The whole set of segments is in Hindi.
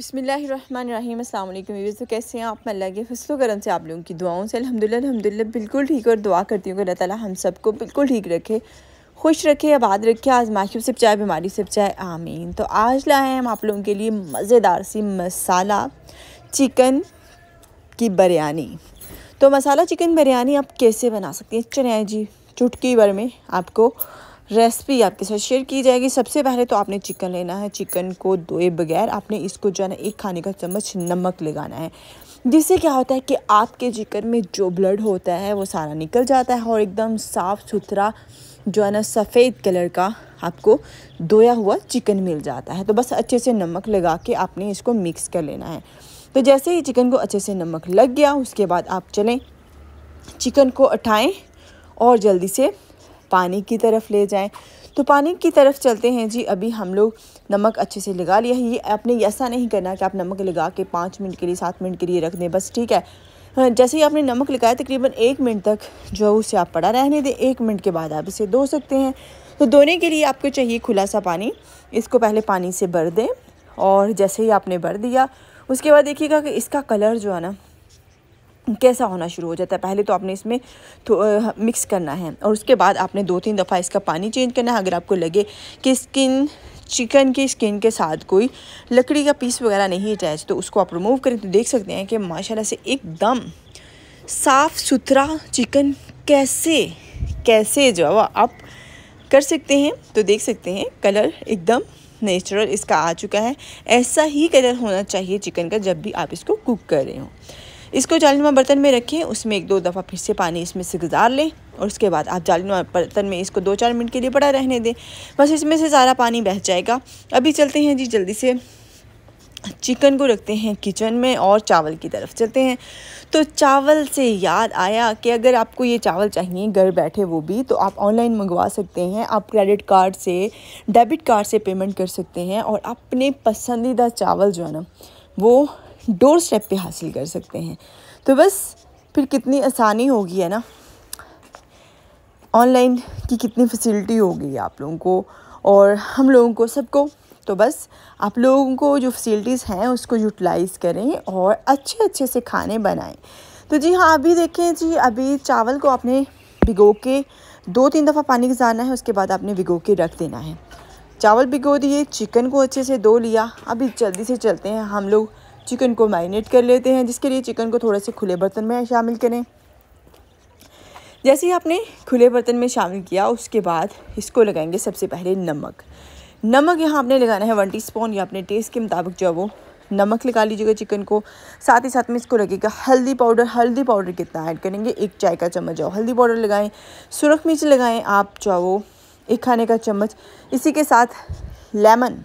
बिसमीम अल्लाम तो कैसे हैं आप मल्ला अल्लाह के फसलों करम से आप लोगों की दुआओं से अलहमदिल्ला अलहमदिल्ला बिल्कुल ठीक और दुआ करती हूँ कि अल्लाह हम सबको बिल्कुल ठीक रखे खुश रखे आबाद रखे आजमाइशों से बचाए बीमारी से बचाए आमीन तो आज लाए हम आप लोगों के लिए मज़ेदार सी मसाला चिकन की बिरयानी तो मसाला चिकन बिरयानी आप कैसे बना सकते हैं चले जी चुटकी भर में आपको रेसिपी आपके साथ शेयर की जाएगी सबसे पहले तो आपने चिकन लेना है चिकन को धोए बगैर आपने इसको जो है ना एक खाने का चम्मच नमक लगाना है जिससे क्या होता है कि आपके चिकन में जो ब्लड होता है वो सारा निकल जाता है और एकदम साफ़ सुथरा जो है ना सफ़ेद कलर का आपको धोया हुआ चिकन मिल जाता है तो बस अच्छे से नमक लगा के आपने इसको मिक्स कर लेना है तो जैसे ही चिकन को अच्छे से नमक लग गया उसके बाद आप चलें चिकन को उठाएँ और जल्दी से पानी की तरफ ले जाएं तो पानी की तरफ चलते हैं जी अभी हम लोग नमक अच्छे से लगा लिया है ये आपने ऐसा नहीं करना कि आप नमक लगा के पाँच मिनट के लिए सात मिनट के लिए रख दें बस ठीक है हाँ, जैसे ही आपने नमक लगाया तकरीबन एक मिनट तक जो है उसे आप पड़ा रहने दें एक मिनट के बाद आप इसे धो सकते हैं तो धोने के लिए आपको चाहिए खुला सा पानी इसको पहले पानी से भर दें और जैसे ही आपने भर दिया उसके बाद देखिएगा कि इसका कलर जो है ना कैसा होना शुरू हो जाता है पहले तो आपने इसमें आ, मिक्स करना है और उसके बाद आपने दो तीन दफ़ा इसका पानी चेंज करना है अगर आपको लगे कि स्किन चिकन की स्किन के साथ कोई लकड़ी का पीस वगैरह नहीं अटैच तो उसको आप रिमूव करें तो देख सकते हैं कि माशाल्लाह से एकदम साफ़ सुथरा चिकन कैसे कैसे जो है आप कर सकते हैं तो देख सकते हैं कलर एकदम नेचुरल इसका आ चुका है ऐसा ही कलर होना चाहिए चिकन का जब भी आप इसको कुक कर रहे हो इसको जालीनुमा बर्तन में रखें उसमें एक दो दफ़ा फिर से पानी इसमें से गुजार लें और उसके बाद आप जालीनुमा बर्तन में इसको दो चार मिनट के लिए पड़ा रहने दें बस इसमें से सारा पानी बह जाएगा अभी चलते हैं जी जल्दी से चिकन को रखते हैं किचन में और चावल की तरफ चलते हैं तो चावल से याद आया कि अगर आपको ये चावल चाहिए घर बैठे वो भी तो आप ऑनलाइन मंगवा सकते हैं आप क्रेडिट कार्ड से डेबिट कार्ड से पेमेंट कर सकते हैं और अपने पसंदीदा चावल जो है ना वो डोर स्टेप पर हासिल कर सकते हैं तो बस फिर कितनी आसानी होगी है ना ऑनलाइन की कितनी फैसिलिटी हो गई आप लोगों को और हम लोगों को सबको तो बस आप लोगों को जो फैसिलिटीज़ हैं उसको यूटिलाइज़ करें और अच्छे अच्छे से खाने बनाएं तो जी हाँ अभी देखें जी अभी चावल को आपने भिगो के दो तीन दफ़ा पानी गजाना है उसके बाद आपने भिगो के रख देना है चावल भिगो दिए चिकन को अच्छे से धो लिया अभी जल्दी से चलते हैं हम लोग चिकन को मैरिनेट कर लेते हैं जिसके लिए चिकन को थोड़े से खुले बर्तन में शामिल करें जैसे ही आपने खुले बर्तन में शामिल किया उसके बाद इसको लगाएंगे सबसे पहले नमक नमक यहाँ आपने लगाना है वन टी स्पून या अपने टेस्ट के मुताबिक जो है वो नमक लगा लीजिएगा चिकन को साथ ही साथ में इसको लगेगा हल्दी पाउडर हल्दी पाउडर कितना ऐड करेंगे एक चाय का चम्मच जाओ हल्दी पाउडर लगाएं सुरख मिर्च लगाएं आप चाहो एक खाने का चम्मच इसी के साथ लेमन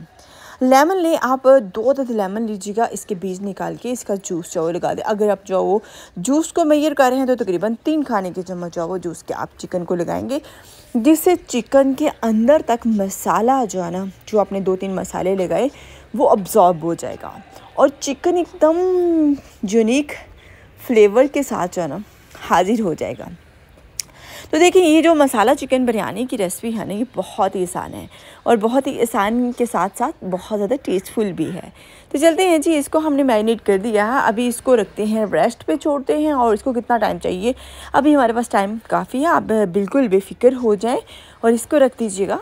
लेमन लें आप दो दर्द लेमन लीजिएगा इसके बीज निकाल के इसका जूस जो लगा दें अगर आप जो वो जूस को मैयर कर रहे हैं तो तकरीबन तीन खाने के चम्मच जो वो जूस के आप चिकन को लगाएंगे जिससे चिकन के अंदर तक मसाला जो है ना जो आपने दो तीन मसाले लगाए वो अब्ज़ॉर्ब हो जाएगा और चिकन एकदम यूनिक फ्लेवर के साथ जो है ना हाजिर हो जाएगा तो देखिए ये जो मसाला चिकन बिरयानी की रेसिपी है ना ये बहुत ही आसान है और बहुत ही आसान के साथ साथ बहुत ज़्यादा टेस्टफुल भी है तो चलते हैं जी इसको हमने मैरिनेट कर दिया है अभी इसको रखते हैं रेस्ट पे छोड़ते हैं और इसको कितना टाइम चाहिए अभी हमारे पास टाइम काफ़ी है आप बिल्कुल बेफिक्र हो जाएँ और इसको रख दीजिएगा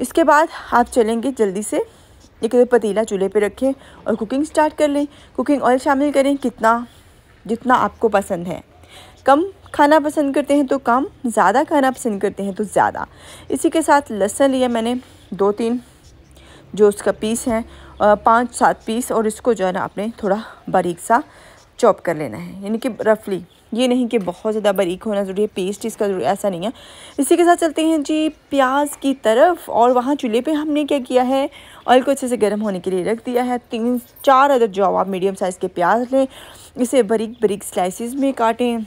इसके बाद आप चलेंगे जल्दी से एक पतीला चूल्हे पर रखें और कुकिंग स्टार्ट कर लें कुकिंग ऑयल शामिल करें कितना जितना आपको पसंद है कम खाना पसंद करते हैं तो कम ज़्यादा खाना पसंद करते हैं तो ज़्यादा इसी के साथ लहसन लिया मैंने दो तीन जो उसका पीस है पाँच सात पीस और इसको जो है ना आपने थोड़ा बारीक सा चॉप कर लेना है यानी कि रफली ये नहीं कि बहुत ज़्यादा बारीक होना ज़रूरी है पेस्ट इसका ज़रूरी ऐसा नहीं है इसी के साथ चलते हैं जी प्याज की तरफ और वहाँ चूल्हे पे हमने क्या किया है ऑयल को अच्छे से गर्म होने के लिए रख दिया है तीन चार अदर जो आप मीडियम साइज़ के प्याज लें इसे बारीक बारीक स्लाइसिस में काटें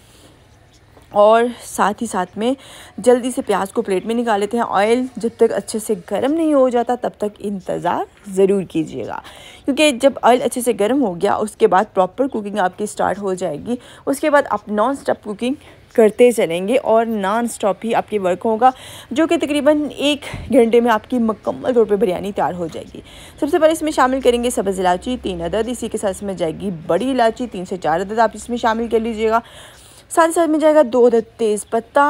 और साथ ही साथ में जल्दी से प्याज को प्लेट में निकाल लेते हैं ऑयल जब तक अच्छे से गर्म नहीं हो जाता तब तक इंतज़ार ज़रूर कीजिएगा क्योंकि जब ऑयल अच्छे से गर्म हो गया उसके बाद प्रॉपर कुकिंग आपकी स्टार्ट हो जाएगी उसके बाद आप नॉन स्टॉप कुकिंग करते चलेंगे और नॉन स्टॉप ही आपके वर्क होगा जो कि तकरीबन एक घंटे में आपकी मकम्मल तौर पर बिरयानी तैयार हो जाएगी सबसे पहले इसमें शामिल करेंगे सब्ज़ इलायची तीन अदद इसी के साथ इसमें जाएगी बड़ी इलायची तीन से चार अदद आप इसमें शामिल कर लीजिएगा साथ ही साथ में जाएगा दो अदद तेज़ पत्ता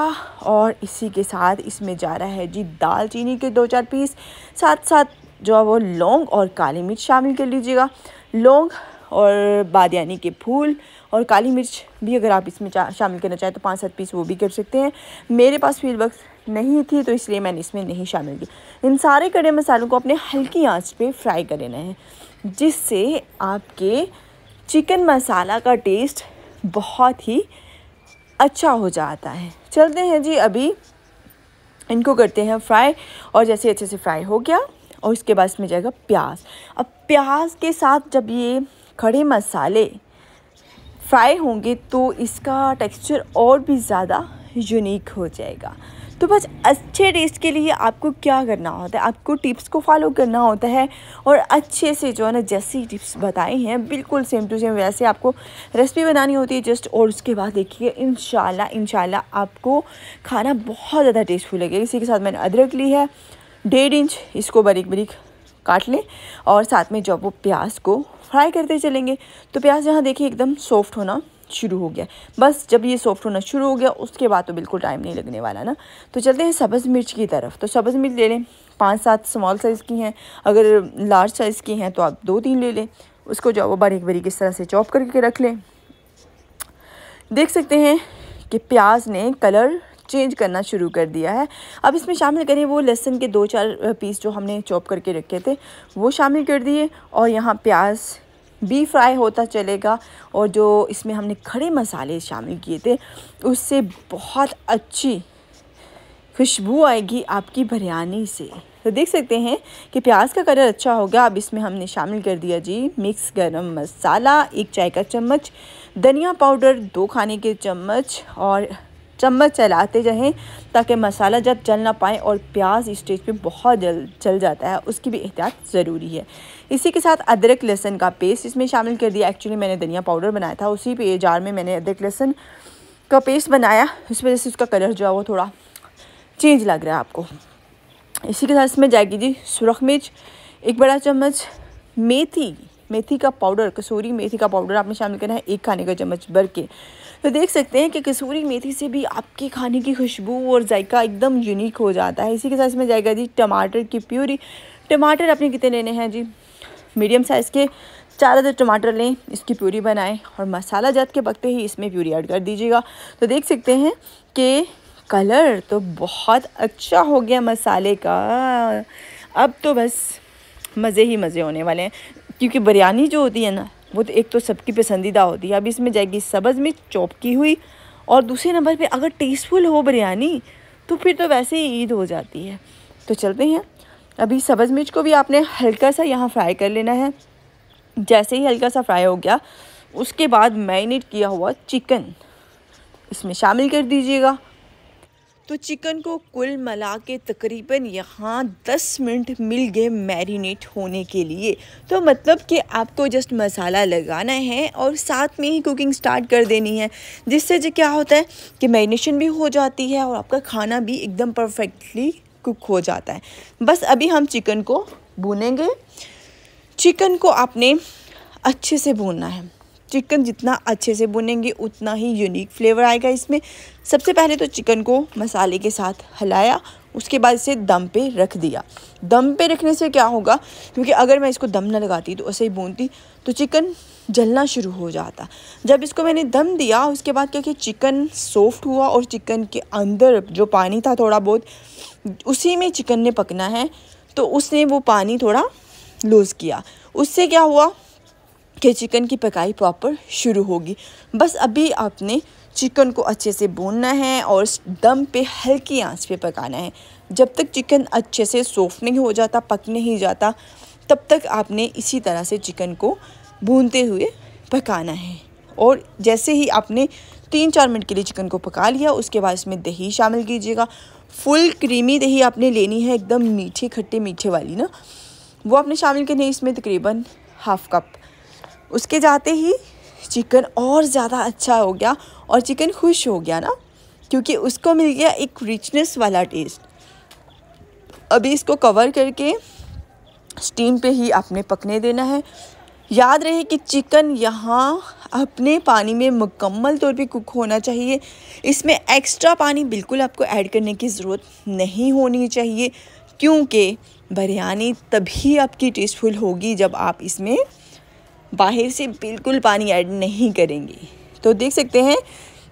और इसी के साथ इसमें जा रहा है जी दालचीनी के दो चार पीस साथ साथ जो है वो लौंग और काली मिर्च शामिल कर लीजिएगा लौंग और बादयानी के फूल और काली मिर्च भी अगर आप इसमें शामिल करना चाहें तो पाँच सात पीस वो भी कर सकते हैं मेरे पास फील वक्त नहीं थी तो इसलिए मैंने इसमें नहीं शामिल की इन सारे कड़े मसालों को अपने हल्की आंच पे फ्राई कर लेना है जिससे आपके चिकन मसाला का टेस्ट बहुत ही अच्छा हो जाता है चलते हैं जी अभी इनको करते हैं फ्राई और जैसे अच्छे से फ्राई हो गया और इसके बाद इसमें जाएगा प्याज अब प्याज के साथ जब ये खड़े मसाले फ्राई होंगे तो इसका टेक्सचर और भी ज़्यादा यूनिक हो जाएगा तो बस अच्छे टेस्ट के लिए आपको क्या करना होता है आपको टिप्स को फॉलो करना होता है और अच्छे से जो है ना जैसी टिप्स बताई हैं बिल्कुल सेम टू सेम वैसे आपको रेसिपी बनानी होती है जस्ट और उसके बाद देखिए इन शाला आपको खाना बहुत ज़्यादा टेस्टफुल लगेगा इसी के साथ मैंने अदरक ली है डेढ़ इंच इसको बरीक बरीक काट लें और साथ में जब वो प्याज को फ्राई करते चलेंगे तो प्याज यहाँ देखिए एकदम सॉफ्ट होना शुरू हो गया बस जब ये सॉफ्ट होना शुरू हो गया उसके बाद तो बिल्कुल टाइम नहीं लगने वाला ना तो चलते हैं सब्ज़ मिर्च की तरफ तो सब्ज़ मिर्च ले लें पाँच सात स्मॉल साइज़ की हैं अगर लार्ज साइज़ की हैं तो आप दो तीन ले लें उसको जो बारीक बारीक इस तरह से चॉप करके रख लें देख सकते हैं कि प्याज ने कलर चेंज करना शुरू कर दिया है अब इसमें शामिल करें वो लहसुन के दो चार पीस जो हमने चॉप करके रखे थे वो शामिल कर दिए और यहाँ प्याज भी फ्राई होता चलेगा और जो इसमें हमने खड़े मसाले शामिल किए थे उससे बहुत अच्छी खुशबू आएगी आपकी बिरयानी से तो देख सकते हैं कि प्याज का कलर अच्छा हो गया अब इसमें हमने शामिल कर दिया जी मिक्स गरम मसाला एक चाय का चम्मच धनिया पाउडर दो खाने के चम्मच और चम्मच चलाते रहें ताकि मसाला जब जल ना पाए और प्याज स्टेज पे बहुत जल जल जाता है उसकी भी एहतियात ज़रूरी है इसी के साथ अदरक लहसन का पेस्ट इसमें शामिल कर दिया एक्चुअली मैंने धनिया पाउडर बनाया था उसी पे जार में मैंने अदरक लहसन का पेस्ट बनाया इस वजह से उसका कलर जो है वो थोड़ा चेंज लग रहा है आपको इसी के साथ इसमें जाएगी जी सुरख मिर्च एक बड़ा चम्मच मेथी मेथी का पाउडर कसूरी मेथी का पाउडर आपने शामिल करना है एक खाने का चम्मच भर के तो देख सकते हैं कि कसूरी मेथी से भी आपके खाने की खुशबू और जायका एकदम यूनिक हो जाता है इसी के साथ इसमें जाएगा जी टमाटर की प्यूरी टमाटर आपने कितने लेने हैं जी मीडियम साइज़ के चार अदर टमाटर लें इसकी प्यूरी बनाएं और मसाला जात के पकते ही इसमें प्यूरी ऐड कर दीजिएगा तो देख सकते हैं कि कलर तो बहुत अच्छा हो गया मसाले का अब तो बस मज़े ही मज़े होने वाले हैं क्योंकि बिरयानी जो होती है ना वो तो एक तो सबकी पसंदीदा होती है अब इसमें जाएगी सब्ज़ मिर्च चॉप की हुई और दूसरे नंबर पे अगर टेस्टफुल हो बिरयानी तो फिर तो वैसे ही ईद हो जाती है तो चलते हैं अभी सब्ज़ मिर्च को भी आपने हल्का सा यहाँ फ्राई कर लेना है जैसे ही हल्का सा फ्राई हो गया उसके बाद मैरिनेट किया हुआ चिकन इसमें शामिल कर दीजिएगा तो चिकन को कुल मिला के तकरीबन यहाँ 10 मिनट मिल गए मैरिनेट होने के लिए तो मतलब कि आपको जस्ट मसाला लगाना है और साथ में ही कुकिंग स्टार्ट कर देनी है जिससे जो क्या होता है कि मैरिनेशन भी हो जाती है और आपका खाना भी एकदम परफेक्टली कुक हो जाता है बस अभी हम चिकन को भूनेंगे चिकन को आपने अच्छे से भूनना है चिकन जितना अच्छे से बुनेंगे उतना ही यूनिक फ्लेवर आएगा इसमें सबसे पहले तो चिकन को मसाले के साथ हलाया उसके बाद इसे दम पे रख दिया दम पे रखने से क्या होगा क्योंकि अगर मैं इसको दम ना लगाती तो ऐसे ही भूनती तो चिकन जलना शुरू हो जाता जब इसको मैंने दम दिया उसके बाद क्या कि चिकन सॉफ्ट हुआ और चिकन के अंदर जो पानी था थोड़ा बहुत उसी में चिकन ने पकना है तो उसने वो पानी थोड़ा लूज़ किया उससे क्या हुआ कि चिकन की पकाई प्रॉपर शुरू होगी बस अभी आपने चिकन को अच्छे से भूनना है और दम पे हल्की आंच पे पकाना है जब तक चिकन अच्छे से सॉफ्ट नहीं हो जाता पक नहीं जाता तब तक आपने इसी तरह से चिकन को भूनते हुए पकाना है और जैसे ही आपने तीन चार मिनट के लिए चिकन को पका लिया उसके बाद इसमें दही शामिल कीजिएगा फुल क्रीमी दही आपने लेनी है एकदम मीठे खट्टे मीठे वाली ना वो आपने शामिल करनी है इसमें तकरीबन हाफ़ कप उसके जाते ही चिकन और ज़्यादा अच्छा हो गया और चिकन खुश हो गया ना क्योंकि उसको मिल गया एक रिचनेस वाला टेस्ट अभी इसको कवर करके स्टीम पे ही आपने पकने देना है याद रहे कि चिकन यहाँ अपने पानी में मुकम्मल तौर पे कुक होना चाहिए इसमें एक्स्ट्रा पानी बिल्कुल आपको ऐड करने की ज़रूरत नहीं होनी चाहिए क्योंकि बिरयानी तभी आपकी टेस्टफुल होगी जब आप इसमें बाहर से बिल्कुल पानी ऐड नहीं करेंगे तो देख सकते हैं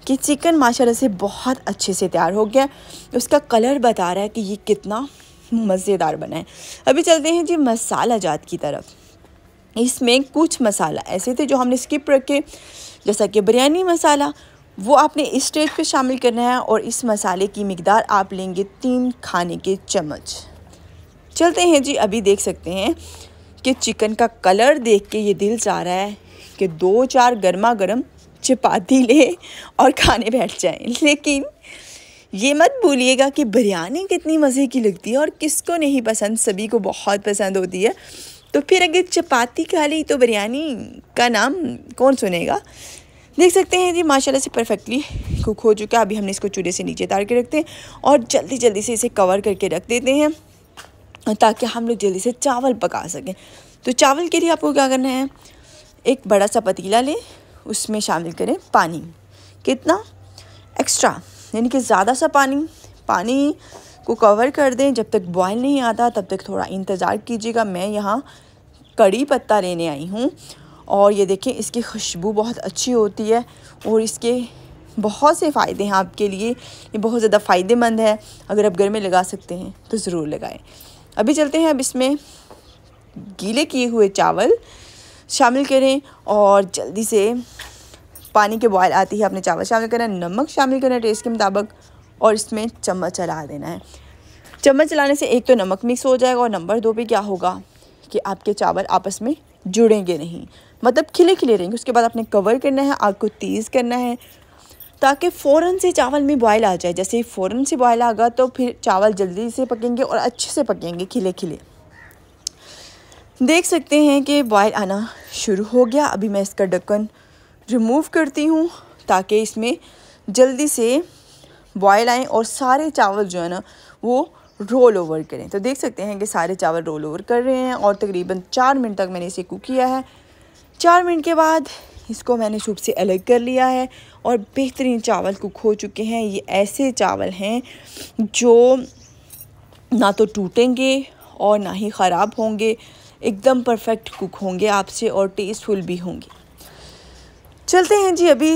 कि चिकन माशाल्लाह से बहुत अच्छे से तैयार हो गया उसका कलर बता रहा है कि ये कितना मज़ेदार बना है अभी चलते हैं जी मसाला जात की तरफ इसमें कुछ मसाला ऐसे थे जो हमने स्किप रखे जैसा कि बिरयानी मसाला वो आपने इस स्टेज पे शामिल करना है और इस मसाले की मकदार आप लेंगे तीन खाने के चम्मच चलते हैं जी अभी देख सकते हैं कि चिकन का कलर देख के ये दिल चाह रहा है कि दो चार गर्मा गर्म चपाती ले और खाने बैठ जाएं लेकिन ये मत भूलिएगा कि बिरयानी कितनी मज़े की लगती है और किसको नहीं पसंद सभी को बहुत पसंद होती है तो फिर अगर चपाती खा ली तो बिरयानी का नाम कौन सुनेगा देख सकते हैं जी माशाल्लाह से परफेक्टली कुक हो चुका है अभी हमने इसको चूल्हे से नीचे तार के रखते हैं और जल्दी जल्दी से इसे कवर करके रख देते हैं ताकि हम लोग जल्दी से चावल पका सकें तो चावल के लिए आपको क्या करना है एक बड़ा सा पतीला लें उसमें शामिल करें पानी कितना एक्स्ट्रा यानी कि ज़्यादा सा पानी पानी को कवर कर दें जब तक बॉयल नहीं आता तब तक थोड़ा इंतज़ार कीजिएगा मैं यहाँ कड़ी पत्ता लेने आई हूँ और ये देखें इसकी खुशबू बहुत अच्छी होती है और इसके बहुत से फ़ायदे हैं आपके लिए ये बहुत ज़्यादा फ़ायदेमंद है अगर आप घर में लगा सकते हैं तो ज़रूर लगाएं अभी चलते हैं अब इसमें गीले किए हुए चावल शामिल करें और जल्दी से पानी के बॉयल आती है अपने चावल शामिल करना नमक शामिल करना है टेस्ट के मुताबिक और इसमें चम्मच चला देना है चम्मच चलाने से एक तो नमक मिक्स हो जाएगा और नंबर दो पे क्या होगा कि आपके चावल आपस में जुड़ेंगे नहीं मतलब खिले खिले रहेंगे उसके बाद आपने कवर करना है आग को तेज़ करना है ताकि फ़ौरन से चावल में बॉयल आ जाए जैसे ही फ़ौरन से बॉयल आगा तो फिर चावल जल्दी से पकेंगे और अच्छे से पकेंगे खिले खिले देख सकते हैं कि बॉयल आना शुरू हो गया अभी मैं इसका ढक्कन रिमूव करती हूँ ताकि इसमें जल्दी से बॉयल आए और सारे चावल जो है ना वो रोल ओवर करें तो देख सकते हैं कि सारे चावल रोल ओवर कर रहे हैं और तकरीबन चार मिनट तक मैंने इसे कुक किया है चार मिनट के बाद इसको मैंने सूप से अलग कर लिया है और बेहतरीन चावल कुक हो चुके हैं ये ऐसे चावल हैं जो ना तो टूटेंगे और ना ही ख़राब होंगे एकदम परफेक्ट कुक होंगे आपसे और टेस्टफुल भी होंगे चलते हैं जी अभी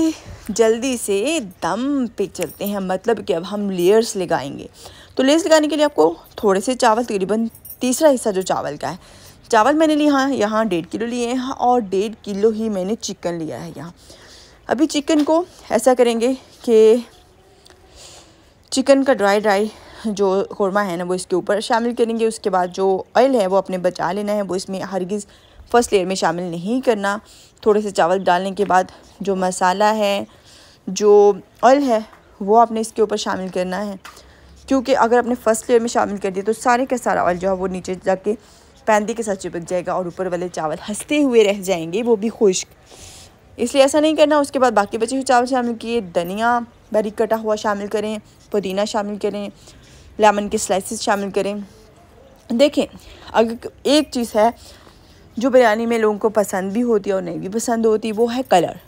जल्दी से दम पे चलते हैं मतलब कि अब हम लेयर्स लगाएंगे तो लेयर्स लगाने के लिए आपको थोड़े से चावल तकरीबन तीसरा हिस्सा जो चावल का है चावल मैंने लिए हाँ यहाँ डेढ़ किलो लिए हैं और डेढ़ किलो ही मैंने चिकन लिया है यहाँ अभी चिकन को ऐसा करेंगे कि चिकन का ड्राई ड्राई जो कौरमा है ना वो इसके ऊपर शामिल करेंगे उसके बाद जो ऑयल है वो अपने बचा लेना है वो इसमें हरगिज़ फर्स्ट लेयर में शामिल नहीं करना थोड़े से चावल डालने के बाद जो मसाला है जो ऑयल है वो आपने इसके ऊपर शामिल करना है क्योंकि अगर आपने फ़र्स्ट लेयर में शामिल कर दिया तो सारे का सारा ऑयल जो है वो नीचे जाके पैंदी के साथ चिपक जाएगा और ऊपर वाले चावल हंसते हुए रह जाएंगे वो भी खुश्क इसलिए ऐसा नहीं करना उसके बाद बाकी बचे हुए चावल शामिल किए धनिया बारीक कटा हुआ शामिल करें पुदीना शामिल करें लेमन के स्लाइसिस शामिल करें देखें अगर एक चीज़ है जो बिरयानी में लोगों को पसंद भी होती है और नहीं भी पसंद होती वो है कलर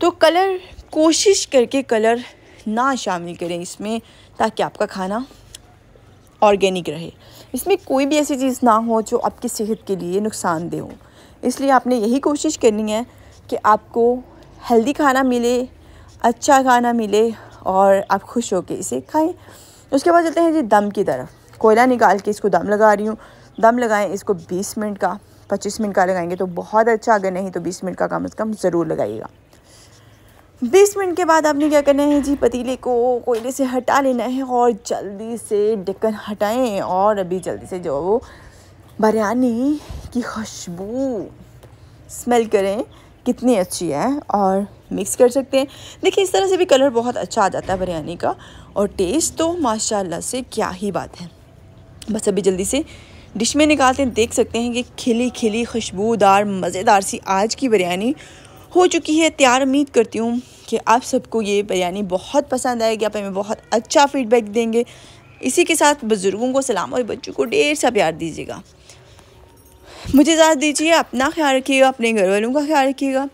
तो कलर कोशिश करके कलर ना शामिल करें इसमें ताकि आपका खाना ऑर्गेनिक रहे इसमें कोई भी ऐसी चीज़ ना हो जो आपकी सेहत के लिए नुकसानदेह हो इसलिए आपने यही कोशिश करनी है कि आपको हेल्दी खाना मिले अच्छा खाना मिले और आप खुश होकर इसे खाएं उसके बाद चलते हैं जी दम की तरफ कोयला निकाल के इसको दम लगा रही हूँ दम लगाएं इसको 20 मिनट का 25 मिनट का लगाएंगे तो बहुत अच्छा अगर नहीं तो 20 मिनट का कम अज़ कम ज़रूर लगाइएगा बीस मिनट के बाद आपने क्या करना है जी पतीले को कोयले से हटा लेना है और जल्दी से ढक्कन हटाएं और अभी जल्दी से जो वो बिरयानी की खुशबू स्मेल करें कितनी अच्छी है और मिक्स कर सकते हैं देखिए इस तरह से भी कलर बहुत अच्छा आ जाता है बिरयानी का और टेस्ट तो माशाल्लाह से क्या ही बात है बस अभी जल्दी से डिश में निकालते हैं देख सकते हैं कि खिली खिली खुशबूदार मज़ेदार सी आज की बिरयानी हो चुकी है तैयार उम्मीद करती हूँ कि आप सबको ये बिरयानी बहुत पसंद आएगी आप हमें बहुत अच्छा फीडबैक देंगे इसी के साथ बुज़ुर्गों को सलाम और बच्चों को ढेर सा प्यार दीजिएगा मुझे इजाज़त दीजिए अपना ख्याल रखिएगा अपने घर वालों का ख्याल रखिएगा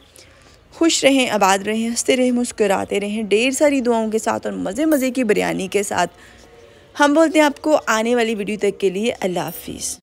खुश रहें आबाद रहें हंसते रहें मुस्कराते रहें ढेर सारी दुआओं के साथ और मज़े मज़े की बिरयानी के साथ हम बोलते हैं आपको आने वाली वीडियो तक के लिए अल्लाह हाफिज़